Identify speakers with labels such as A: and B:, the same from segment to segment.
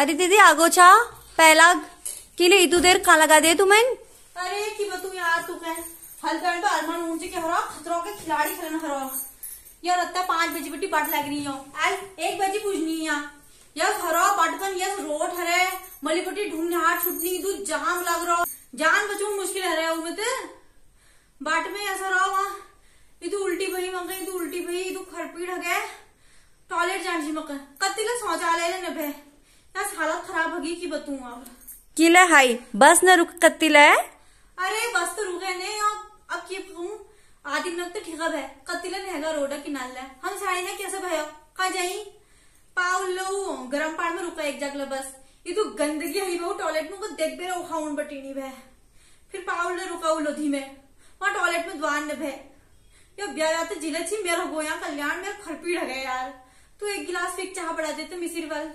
A: अरे दीदी आगोचा પહેલાગ કિલે ઇતુ દેર ખા લગા દે તું મેં અરે કી બતુ યાર તું हल कर तो अरमान અરમાન ઊંચે કે હરો ખતરો કે ખिलाड़ी खेलन हरो यार अत्ता 5 बजे बटी बाट लग रही हो आज 1 बजे पूजनी है यार हरो पटकन यस रोड हरे मली बटी ढूंढ हाथ छुटनी तू जाम लग रहो जान बचू मुश्किल हरे तो बाट में ऐसा रहा वहां इतु उल्टी भई मंगे इतु उल्टी भई इतु खरपीड़ हगे टॉयलेट जान जी मकर कतिला शौचालय ले नभे बस हालत खराब होगी की बतू अब किला हाई बस न रुक कत्ती है अरे बस तो रुके नहीं अब अब की कहूँ आदि नक तो ठीक है कत्तिला नहगा रोडा किनाल है हम साई ना कैसे भयो कहा जाई पाव लो गरम पानी में रुका एक जगला बस ये तो गंदगी हई बहु टॉयलेट में को देख बेरा उखाउन बटीनी भय फिर पाव ने रुका उलो धीमे वहां टॉयलेट में द्वार ने भय यो ब्याह तो जिला छी मेरा हो गया कल्याण मेरा खरपीड़ है यार तू एक गिलास फिक चाह बढ़ा देते तो मिसिर वाल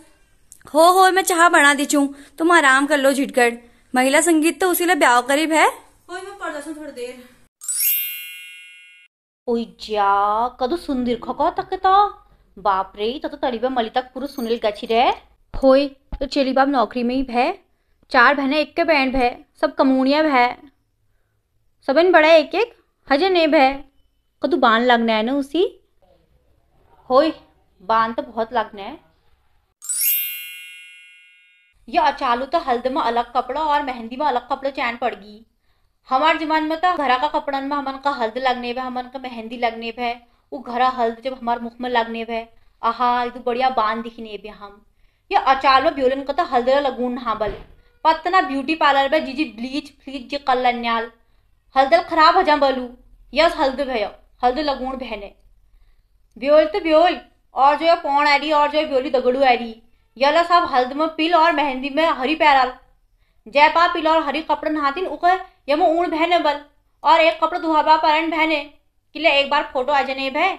A: हो हो मैं चाह बना दी चू तुम आराम कर लो झिटकड़ महिला संगीत तो उसी लिए ब्याह करीब है तो। बाप रे तो तो तलीबा मली तक पूरा सुनील गछी रे होय तो चली बाप नौकरी में ही भय चार बहने एक के बहन भय सब कमूनिया भय सबन बड़ा एक एक हजे नहीं भय कदू बांध लगना है ना उसी होय बांध तो बहुत लगना है या अचालू तो हल्द में अलग कपड़ा और मेहंदी में अलग कपड़ा चैन पड़गी हमारे जमान में तो घरा का कपड़न में हमन का हल्द लगने भे हमन का मेहंदी लगने भे वो घरा हल्द जब हमारे मुख में लगने भे आहा एक तो बढ़िया बांध दिखने भे हम या अचालो ब्योलन का तो हल्दरा लगून हाँ बल पतना ब्यूटी पार्लर भे जी जी ब्लीच फ्लीच जी कल लन्याल हल्दल खराब हो जा बलू यस हल्द भय हल्द लगून बहने ब्योल तो ब्योल और जो है पौन आ रही और जो है ब्योली दगड़ू आ रही यला सब हल्द में पिल और मेहंदी में हरी पैराल जयपा पिल और हरी कपड़े नहातीन उक यम ऊण बहने बल और एक कपड़े दुहाबा पर बहने किले एक बार फोटो आ जाने भय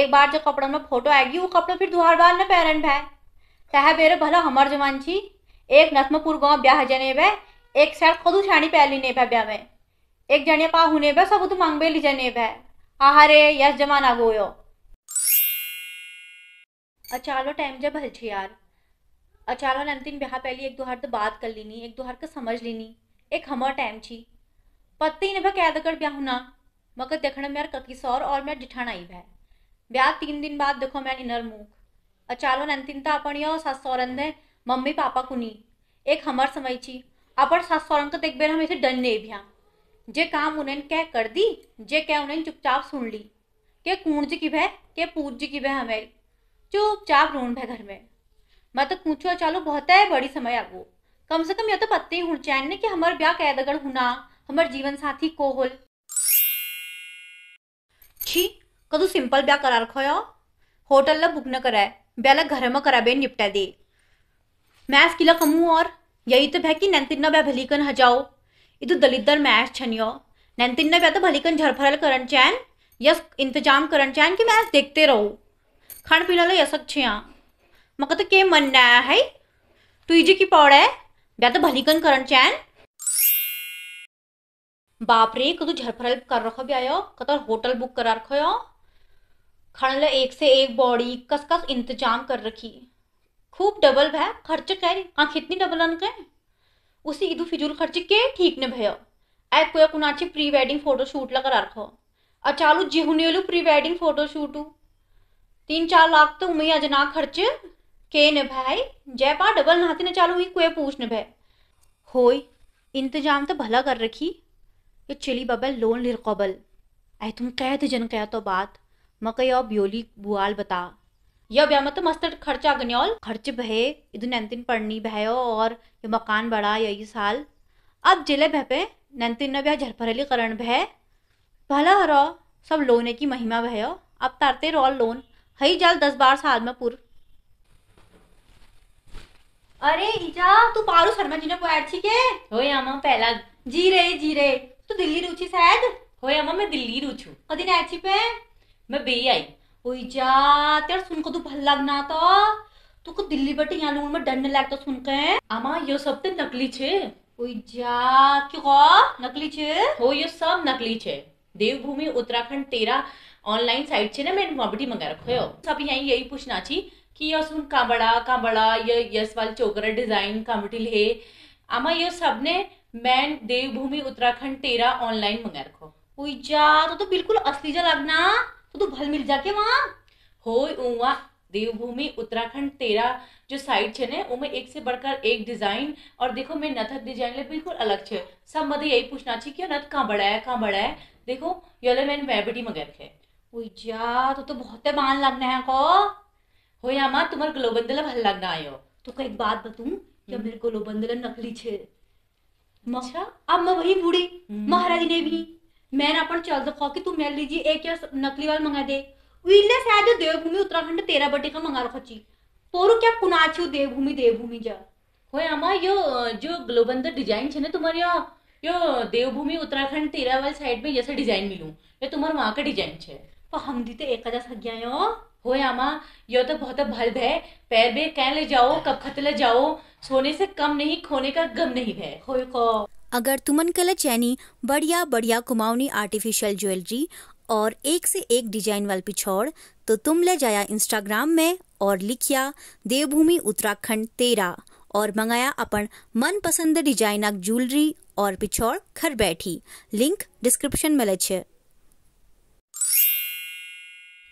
A: एक बार जो कपड़न में फोटो आएगी वो कपड़े फिर दुहार बार न पैरन भय तह बेरे भला हमर जवान छी एक नथमपुर गांव ब्याह जने भय एक सैड खुद छाणी पहली ने भय ब्याह में एक जने पा हुने भय तो मांगबे ली जने भय आहारे यस जमाना गोयो अच्छा लो टाइम जब हल छी यार अचारवान अंतिम ब्याह पहली एक दो हार तो बात कर लेनी एक दो हार का समझ लेनी एक हमर टाइम छी पत्ते ही नभ कैद कर ब्याह ना मगर देखने में यार ककी सौर और मैं जिठान ही भाई ब्याह तीन दिन बाद देखो मैं इनर मुख अचारवान अंतिम तो अपन यो सास सौरन दे मम्मी पापा कुनी एक हमर समय छी अपन सास सौरन का देख बेर हम इसे डन नहीं भ्या जे काम उन्हें कह कर दी जे कह उन्हें चुपचाप सुन ली के कूण जी की भय के पूज जी की भय हमें चुपचाप रोन भय घर में मैं तो पूछो ઊંચો बहुत है बड़ी समय आगो कम से कम यह तो पता ही होना चाहिए ना कि हमारे ब्याह कैदगढ़ होना हमारे जीवन साथी कोहल छी कदू सिंपल ब्याह करा रखो यो होटल ला बुक न कराए ब्याह ला घर में करा बे निपटा दे मैस किला कमू और यही तो भय कि नैनतिन्ना ब्याह भलीकन हजाओ ये तो मैश दर मैस छनियो नैनतिन्ना ब्याह तो भलीकन झरफरल करन चैन यस इंतजाम करन चैन कि मैं देखते रहो खान पीना लो यसक छिया म्हाका तो केम है तू तुझी की पड है बे तो भलीकन चैन बाप रे कतु झरफरल कर रखो भी आयो होटल बुक करा रखो यो खाने ला एक से एक बॉडी कस कस इंतजाम कर रखी खूब डबल भय खर्च कर कहाँ कितनी डबल कह उसी इधू फिजूल खर्च के ठीक ने भयो ऐ कोया कुनाची प्री वेडिंग फोटो शूट ला करा रखो और चालू वालू प्री वेडिंग फोटो शूट तीन चार लाख तो उम्मीद अजना खर्च के न भाई जयपा डबल नहाते न चालू हुई कुए न भय होय इंतजाम तो भला कर रखी ये चिली बबल लोन लिरकबल ऐ तुम कैद जन कह तो बात मकई और ब्योली बुआल बता यो ब्याह तो मस्त खर्चा गन्योल खर्च भय इधर नैनतिन पढ़नी भयो और ये मकान बड़ा यही साल अब जिले भय पे नैनतिन न ब्याह झरफरेली करण भय भला हरो सब लोने की महिमा भयो अब तारते रोल लोन हई जाल दस बार साल में पूर्व अरे ईजा तू પારું शर्मा जी ने કે હોય के પહેલા જી पहला जी रे जी रे तू दिल्ली रुची शायद આમાં મેં मैं दिल्ली रुचू कदी ના આછી पे मैं બે आई ओई जा तेर सुन को तू भल लगना तो तू को दिल्ली बटे यहां लोगों में डरने लग तो सुन के आमा यो सब
B: ते नकली छे ओई जा क्यों नकली छे हो यो सब नकली छे देवभूमि उत्तराखंड तेरा ऑनलाइन साइट छे ना मैं इन्फॉर्मेटी मंगा रखो सब यही यही पूछना छी कि यो सुन कांबड़ा कांबड़ा यो यस वाल चोकर डिजाइन कांबटील है आमा यो सबने मैन देवभूमि उत्तराखंड तेरा ऑनलाइन मंगा रखो हुई जा तो तो बिल्कुल असली जा लगना तो तो भल मिल जाके वहां हो उवा देवभूमि उत्तराखंड तेरा जो साइट छे ने उमे एक से बढ़कर एक डिजाइन और देखो मैं नथक डिजाइन ले बिल्कुल अलग छे सब मदे यही पूछना छे कि नथ कहां बड़ा है कहां बड़ा है देखो ये मैं मैबडी मंगा रखे
A: हुई जा तो तो बहुत मान लगना है को
B: હોયામાં તમાર ગ્લોબંદલમ હલ્લાગ लगना आयो तो का एक बात बताऊं क्या हम्म। मेरे को
A: नकली छे अच्छा अब मैं वही बूढ़ी हम्म। महाराज ने भी मैंने अपन चल दखो कि तू मेरे लीजिए एक या नकली वाल मंगा दे वीले शायद देवभूमि उत्तराखंड
B: तेरा बटे का मंगा रखो ची पोरू क्या कुना कुनाची देवभूमि देवभूमि जा होय अमा यो जो ग्लोबंदर डिजाइन छे ना तुम्हारे यो यो देवभूमि उत्तराखंड तेरावल साइड में जैसा डिजाइन मिलूं ये तुम्हारे वहां का डिजाइन छे पर हम दी तो एक हजार सज्ञा होयामा यो तो बहुत भल भय पैर बे कह ले जाओ कब खत ले जाओ सोने से कम नहीं खोने का गम नहीं है को
A: अगर तुमन कल चैनी बढ़िया बढ़िया कुमाऊनी आर्टिफिशियल ज्वेलरी और एक से एक डिजाइन वाल पिछौड़ तो तुम ले जाया इंस्टाग्राम में और लिखिया देवभूमि उत्तराखंड तेरा और मंगाया अपन मन पसंद डिजाइनक ज्वेलरी और पिछौड़ घर बैठी लिंक डिस्क्रिप्शन में लच्छे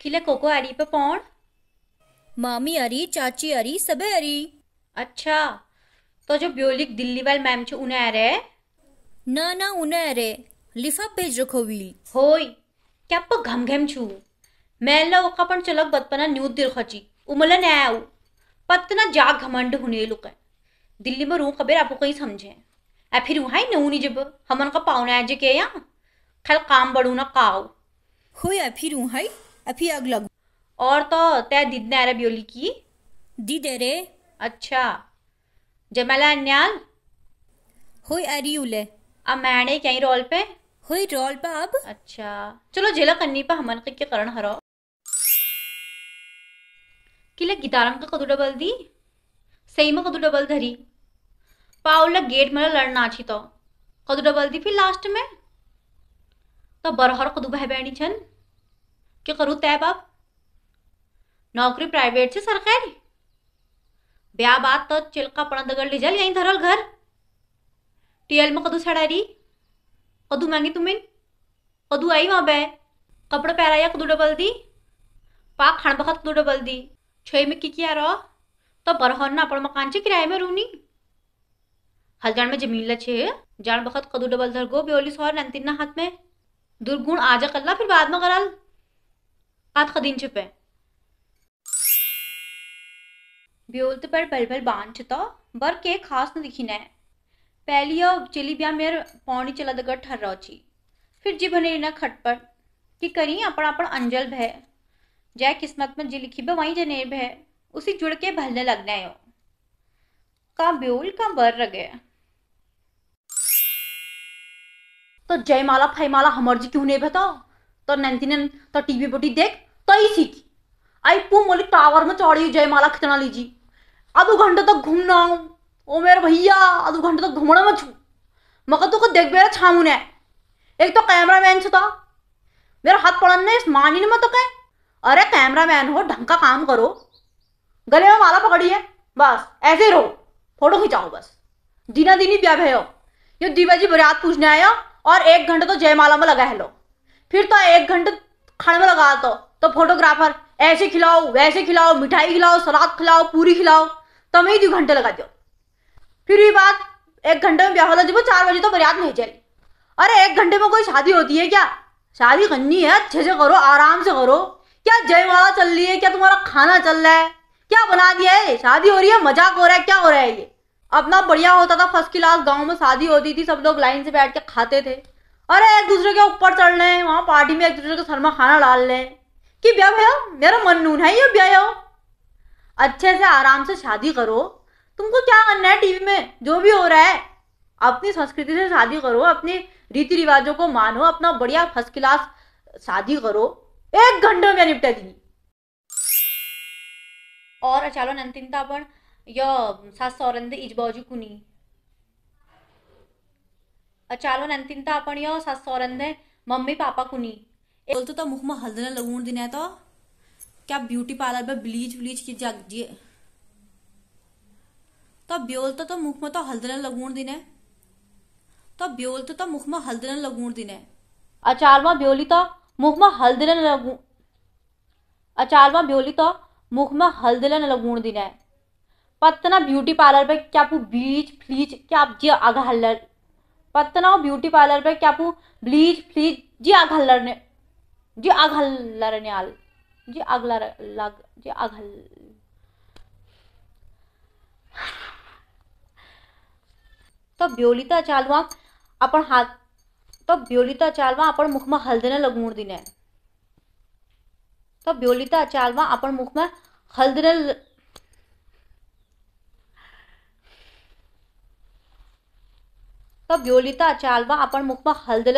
A: खिले कोको अरी पे पौन मामी अरी चाची अरी सबे अरी अच्छा तो जो ब्योलिक दिल्ली वाल मैम छे उन्हें अरे ना ना उन्हें अरे लिफाफ भेज रखो वी होय क्या प घम घम छू मैं मेला का पण चलक बतपना न्यू दिल खची उमला न आओ पतना जा घमंड हुने लुक है दिल्ली में रू खबर आपको कहीं समझे आ फिर वहाँ न ऊनी जब हमन का पावना है जे के यहाँ खल काम बड़ू ना काओ हो या फिर वहाँ अभी अगला और तो ते दिदने अरे ब्योली की दीदे रे अच्छा जमाला अन्याल होई अरी उले अब मैंने कहीं रोल पे होई रोल पे अब अच्छा चलो जिला कन्नी पे हमन के करण हरो किले गिटारम का कदू डबल दी सही में कदू डबल धरी पाउला गेट में लड़ना अच्छी तो कदू डबल दी फिर लास्ट में तो बरहर कदू बह बैणी छन क्या करूँ तय बाप नौकरी प्राइवेट से सरकारी ब्याह बात तो चिलका पड़ा दगड़ ले जल यहीं धरल घर टीएल में कदू सड़ा रही कदू मांगी तुम्हें कदू आई वहाँ कपड़े पैरा या कदू डबल दी पाक खान बखत कदू डबल दी छोए में की किया रहो तो बरहन ना अपने मकान से किराए में रूनी हलजान में जमीन लछे जान बखत कदू डबल धर गो बेओली सौर नंतिन हाथ में दुर्गुण आ जा कल्ला फिर बाद में करल आतखदीन है ब्योलत पर बलबल बान छिता बर के खास न दिखी है पहली और चिली ब्याह मेर पौनी चला दगर ठर रहा छी फिर जी भने ना खट पर कि करी अपन अपन अंजल भय जय किस्मत में जी लिखी बे वहीं जने भय उसी जुड़ के भलने लगना यो का ब्योल का बर रह गया तो जय जयमाला फैमाला हमर जी क्यों नहीं बताओ तो नैन्थी तो टीवी बोटी देख तो ही सीख आई पू मोली टावर में चौड़ी जयमाला खिंचना लीजिए आधो घंटे तक घूमना हूँ ओ मेरे भैया आधो घंटे तक घूमना मत छू मगर तो को देख बेरा छामू ने एक तो कैमरा मैन छो मेरा हाथ पड़न ने मान ही नहीं मत कहे अरे कैमरा मैन हो ढंग का काम करो गले में माला पकड़ी है बस ऐसे रहो फोटो खिंचाओ बस दिना दिनी ब्याह हो ये दीवा जी बरात पूछने आया और एक घंटे तो जयमाला में लगा है लोग फिर तो एक घंटे खाने में लगा तो, तो फोटोग्राफर ऐसे खिलाओ वैसे खिलाओ मिठाई खिलाओ सलाद खिलाओ पूरी खिलाओ तो मैं दो घंटे लगा दो फिर भी बात एक घंटे में ब्याह होता जब चार बजे तो बरियात नहीं चली अरे एक घंटे में कोई शादी होती है क्या शादी करनी है अच्छे से करो आराम से करो क्या जयमाला चल रही है क्या तुम्हारा खाना चल रहा है क्या बना दिया है शादी हो रही है मजाक हो रहा है क्या हो रहा है ये अपना बढ़िया होता था फर्स्ट क्लास गांव में शादी होती थी सब लोग लाइन से बैठ के खाते थे अरे एक दूसरे के ऊपर चढ़ लें वहाँ पार्टी में एक दूसरे को में खाना डाल लें कि ब्याह भैया मेरा नून है ये ब्या अच्छे से आराम से शादी करो तुमको क्या करना है टीवी में जो भी हो रहा है अपनी संस्कृति से शादी करो अपने रीति रिवाजों को मानो अपना बढ़िया फर्स्ट क्लास शादी करो एक घंटे में निपटा दी और अचानक अंतिम तापण य सास सौरंद बाजू कुनी ચાલો ને અંતિમતા પણ યો સાસ સૌરંધે मम्मी पापा कुनी बोल बोलते तो, मुख में हल्दी लगून दिन है तो क्या ब्यूटी पार्लर पे ब्लीच ब्लीच की जग जी तो ब्योलते तो मुख में तो हल्दन लगून दिन है तो ब्योलते तो मुख में हल्दन लगून दिन है ब्योली तो मुख में हल्दन लगू अचारमा ब्योली तो मुख में हल्दन लगून दिन है पत्तना ब्यूटी पार्लर पे क्या बीच फ्लीच क्या आप जी अगर हल्दर पत्ना ब्यूटी पार्लर पे क्या पू ब्लीच फ्लीच जी अघल जी अघल लड़ने जी अगला लग जी अघल तो ब्योलिता चालवा अपन हाथ तो ब्योलिता चालवा अपन मुख में हल्दी ने लगूण दिने तो ब्योलिता चालवा अपन मुख में हल्दी ने तो व्योलिता चालवा अपन मुख में हलदल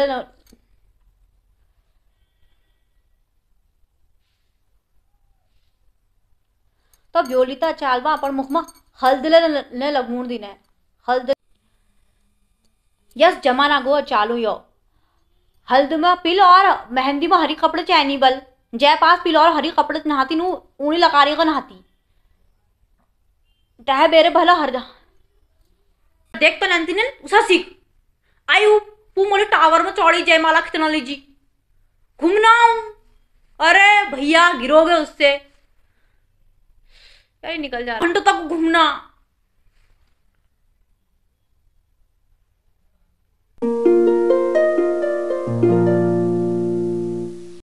A: तो व्योलिता चालवा मुख में हलदल ने लगून दिन है हल्द यस जमाना गो चालू यो हल्द में पिल और मेहंदी में हरी कपड़े चैनी बल जय पास पिल और हरी कपड़े नहाती नू ऊनी लकारी नहाती तह बेरे भला हर देख तो नंदिन उसा सीख आई तू मोले टावर में चौड़ी जयमाला लीजी घूमना हूं अरे भैया गिरोगे उससे अरे निकल जा घंटों तक घूमना